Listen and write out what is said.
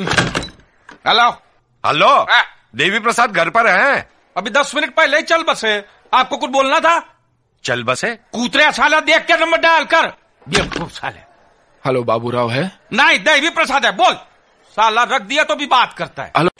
hello hello देवी प्रसाद घर पर हैं अभी दस मिनट पहले चल बसे आपको कुछ बोलना था चल बसे कूतरे साला देख के नंबर डाल कर हेलो बाबू हेलो है नहीं देवी प्रसाद है बोल साला रख दिया तो भी बात करता है हेलो